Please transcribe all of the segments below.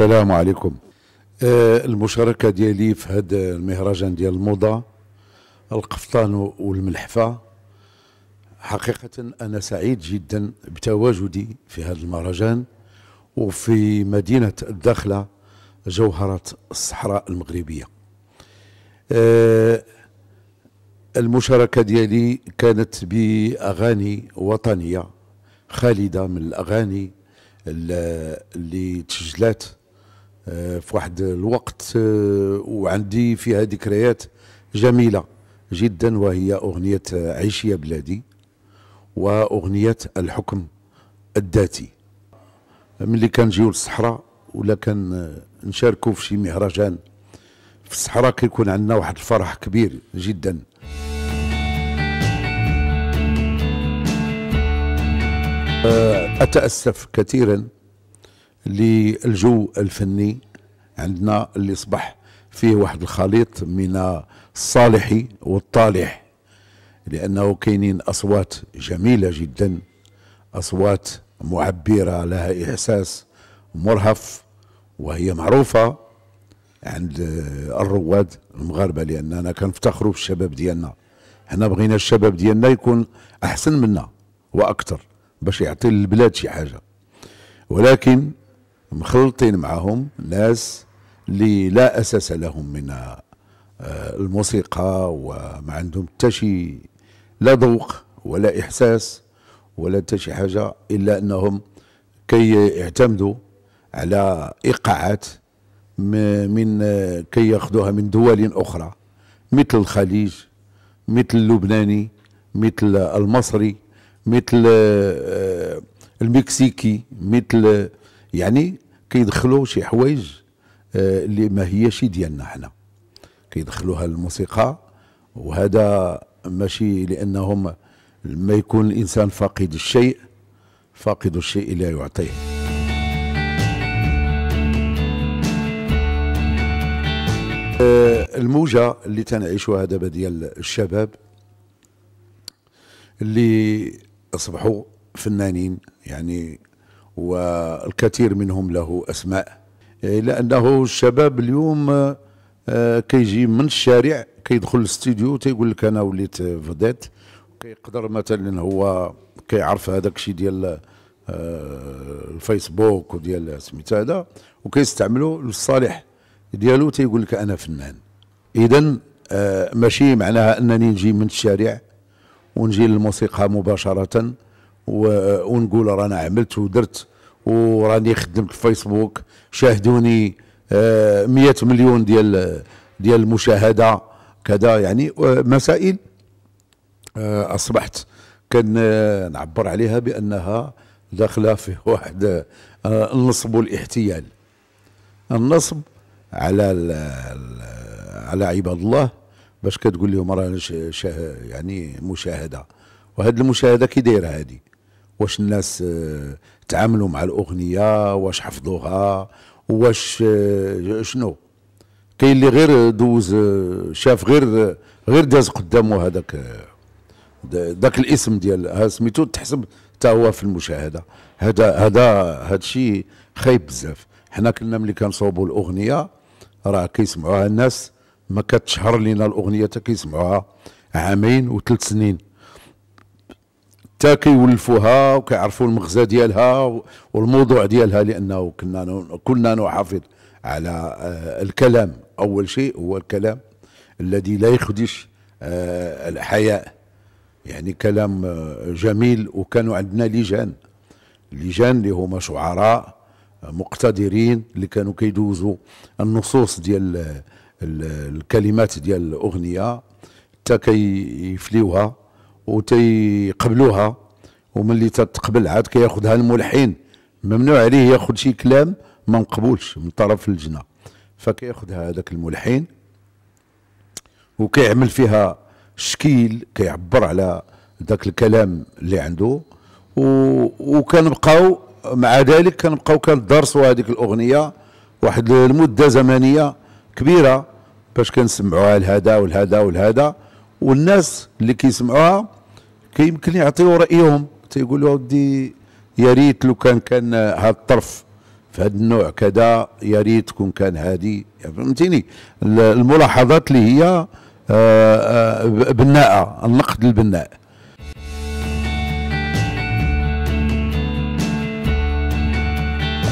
السلام عليكم آه، المشاركة ديالي في هذا المهرجان ديال الموضة القفطان والملحفة حقيقة أنا سعيد جدا بتواجدي في هذا المهرجان وفي مدينة الداخلة جوهرة الصحراء المغربية آه، المشاركة ديالي كانت بأغاني وطنية خالدة من الأغاني اللي تسجلات آه، في واحد الوقت آه، وعندي فيها ذكريات جميلة جدا وهي أغنية عيش يا بلادي وأغنية الحكم الذاتي ملي كنجيو للصحراء ولا كان آه، نشاركوا في شي مهرجان في الصحراء كيكون عندنا واحد الفرح كبير جدا أتأسف كثيرا للجو الفني عندنا اللي صبح فيه واحد الخليط من الصالحي والطالح لأنه كاينين أصوات جميلة جدا أصوات معبرة لها إحساس مرهف وهي معروفة عند الرواد المغاربة لأننا كنفتخروا بالشباب ديالنا حنا بغينا الشباب ديالنا يكون أحسن منا وأكثر باش يعطي للبلاد شي حاجة ولكن مخلطين معهم ناس اللي لا أساس لهم من آه، الموسيقى وما عندهم حتى شي لا ذوق ولا إحساس ولا حتى شي حاجة إلا أنهم كي يعتمدوا على إيقاعات من آه، كي ياخذوها من دول أخرى مثل الخليج مثل اللبناني مثل المصري مثل آه، المكسيكي مثل يعني كيدخلوا شي حوايج اللي آه، ما هيش ديالنا حنا كيدخلوها الموسيقى وهذا ماشي لانهم لما يكون الانسان فاقد الشيء فاقد الشيء لا يعطيه آه، الموجة اللي تنعيشها دابا ديال الشباب اللي أصبحوا فنانين يعني والكثير منهم له أسماء إيه، لانه الشباب اليوم آه، كيجي من الشارع كيدخل الاستديو تيقول لك انا وليت فدات كيقدر مثلا هو كيعرف هذاك الشيء ديال آه، الفيسبوك وديال سميتها هذا وكيستعملو للصالح ديالو تيقول لك انا فنان اذا آه، ماشي معناها انني نجي من الشارع ونجي للموسيقى مباشره ونقول رانا عملت ودرت وراني خدمت الفيسبوك شاهدوني مئة آه، مليون ديال ديال المشاهده كذا يعني آه، مسائل آه، اصبحت كان نعبر عليها بانها داخله في واحد النصب والاحتيال النصب على على عباد الله باش كتقول لهم راه يعني مشاهده وهاد المشاهده كي دايره هذه واش الناس آه، تعاملوا مع الاغنيه واش حفظوها واش آه، شنو كاين اللي غير دوز آه، شاف غير غير داز قدامه هذاك ذاك الاسم ديال ها سميتو تحسب حتى هو في المشاهده هذا هذا هذا الشيء خايب بزاف حنا كنا ملي كنصوبوا الاغنيه راه كيسمعوها الناس ما كتشهر لنا الاغنيه حتى كيسمعوها عامين وثلاث سنين حتى كيولفوها وكيعرفوا المغزى ديالها والموضوع ديالها لانه كنا كنا نحافظ على آه، الكلام اول شيء هو الكلام الذي لا يخدش آه، الحياء يعني كلام آه، جميل وكانوا عندنا لجان لجان اللي هما شعراء مقتدرين اللي كانوا كيدوزوا النصوص ديال الكلمات ديال الاغنيه حتى كيفليوها وتيقبلوها وملي تتقبل عاد كياخذها الملحن ممنوع عليه ياخذ شي كلام ما مقبولش من طرف اللجنه فكياخذها هذاك الملحن وكيعمل فيها شكيل كيعبر على ذاك الكلام اللي عنده وكنبقاو مع ذلك كنبقاو كندرسوا هذيك الاغنيه واحد المده زمنيه كبيره باش كنسمعوها لهذا ولهذا ولهذا والناس اللي كيسمعوها كيمكن يعطيو رايهم تيقولوا ودي يا ريت لو كان كان هذا الطرف في هذا النوع كذا يا ريت كون كان هادي يعني فهمتيني الملاحظات اللي هي آه، آه، بناءه النقد البناء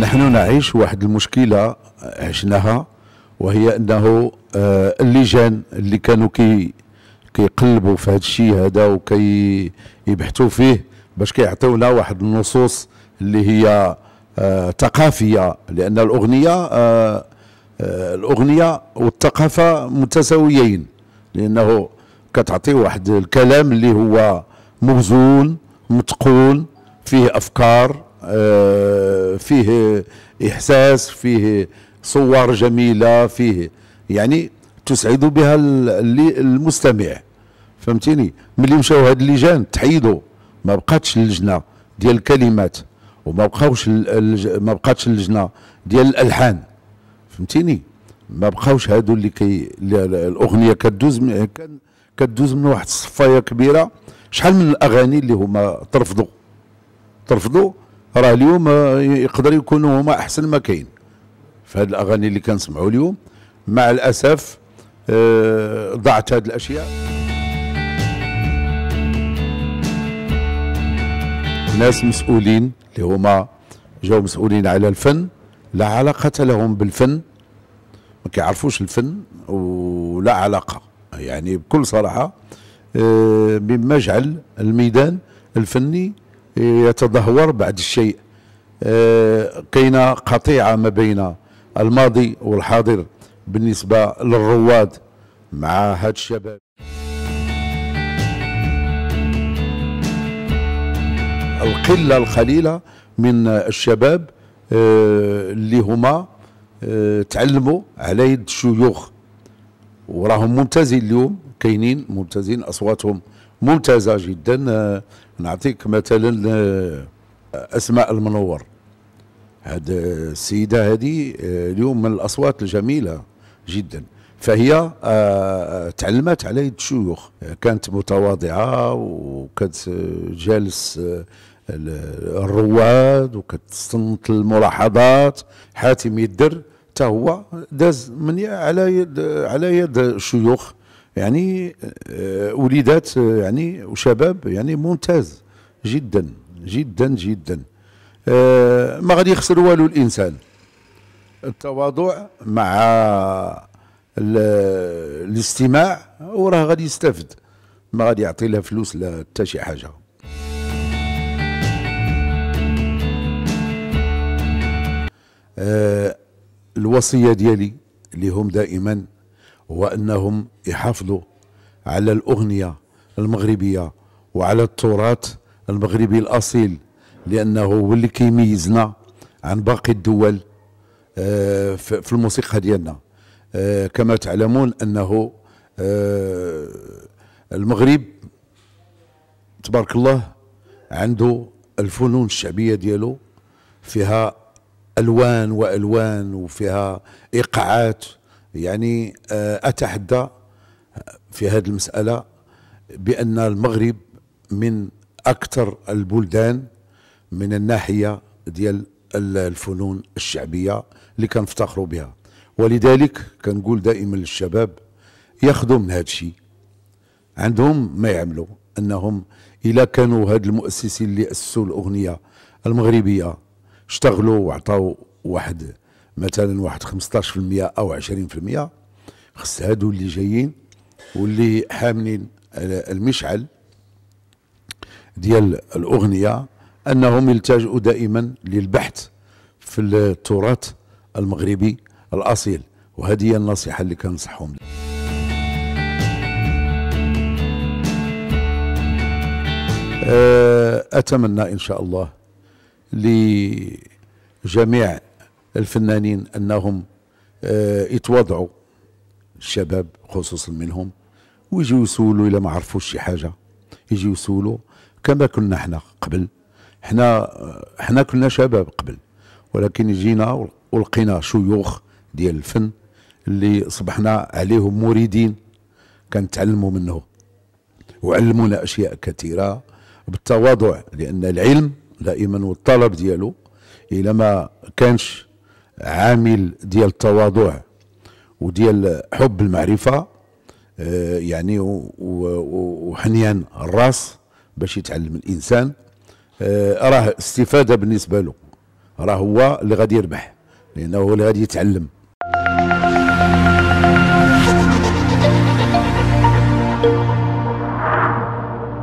نحن نعيش واحد المشكله عشناها وهي انه آه، اللجان اللي كانوا كي كيقلبوا في هذا الشيء هذا وكيبحثوا فيه باش كيعطيونا واحد النصوص اللي هي آه ثقافيه لان الاغنيه آه آه الاغنيه والثقافه متساويين لانه كتعطي واحد الكلام اللي هو موزون متقون فيه افكار آه، فيه احساس فيه صور جميله فيه يعني تسعد بها المستمع فهمتيني ملي مشاو هاد اللجان تحيدوا ما بقاتش اللجنه ديال الكلمات وما بقاوش ما بقاتش اللجنه ديال الالحان فهمتيني ما بقاوش هادو اللي كي الاغنيه كدوز كدوز من واحد الصفايه كبيره شحال من الاغاني اللي هما ترفضوا ترفضوا راه اليوم آه، يقدر يكونوا هما احسن ما كاين في هاد الاغاني اللي كنسمعوا اليوم مع الاسف ضاعت هذه الاشياء ناس مسؤولين اللي هما جاو مسؤولين على الفن لا علاقة لهم بالفن ما كيعرفوش الفن ولا علاقة يعني بكل صراحة آه، مما جعل الميدان الفني يتدهور بعد الشيء آه، كاينه قطيعه ما بين الماضي والحاضر بالنسبه للرواد مع هاد الشباب القله القليله من الشباب آه، اللي هما آه، تعلموا على يد الشيوخ وراهم ممتازين اليوم كاينين ممتازين اصواتهم ممتازه جدا آه، نعطيك مثلا اسماء المنور هاد السيده هذه اليوم من الاصوات الجميله جدا فهي آه، آه، تعلمت على يد الشيوخ كانت متواضعه وكانت آه، جالس الرواد وكتستنط الملاحظات حاتم يدر حتى هو داز من على يد على يد شيوخ يعني وليدات يعني وشباب يعني ممتاز جدا جدا جدا ما غادي يخسر والو الانسان التواضع مع الاستماع وراه غادي يستافد ما غادي يعطي لا فلوس لا حتى شي حاجه آه، الوصيه ديالي لهم دائما هو انهم يحافظوا على الاغنيه المغربيه وعلى التراث المغربي الاصيل لانه هو اللي كيميزنا عن باقي الدول في الموسيقى ديالنا آه، كما تعلمون انه آه، المغرب تبارك الله عنده الفنون الشعبيه ديالو فيها الوان والوان وفيها ايقاعات يعني آه، اتحدى في هذه المساله بان المغرب من اكثر البلدان من الناحيه ديال الفنون الشعبية اللي كنفتخروا بها ولذلك كنقول دائما للشباب ياخذوا من هذا الشيء عندهم ما يعملوا انهم الا كانوا هاد المؤسسين اللي اسسوا الاغنيه المغربيه اشتغلوا وعطاو واحد مثلا واحد 15% او 20% خص هادو اللي جايين واللي حاملين المشعل ديال الاغنيه أنهم يلتجؤوا دائما للبحث في التراث المغربي الأصيل وهذه هي النصيحة اللي كنصحهم آه، أتمنى إن شاء الله لجميع الفنانين أنهم آه، يتواضعوا الشباب خصوصا منهم ويجيو يسولوا الى ما عرفوش شي حاجة يجيو يسولوا كما كنا احنا قبل حنا حنا كنا شباب قبل ولكن جينا ولقينا شيوخ ديال الفن اللي صبحنا عليهم مريدين كنتعلموا منه وعلمونا اشياء كثيره بالتواضع لان العلم دائما والطلب ديالو الا ما كانش عامل ديال التواضع وديال حب المعرفه آه، يعني وحنيان الراس باش يتعلم الانسان آه، راه استفاده بالنسبه له راه هو اللي غادي يربح لانه هو اللي غادي يتعلم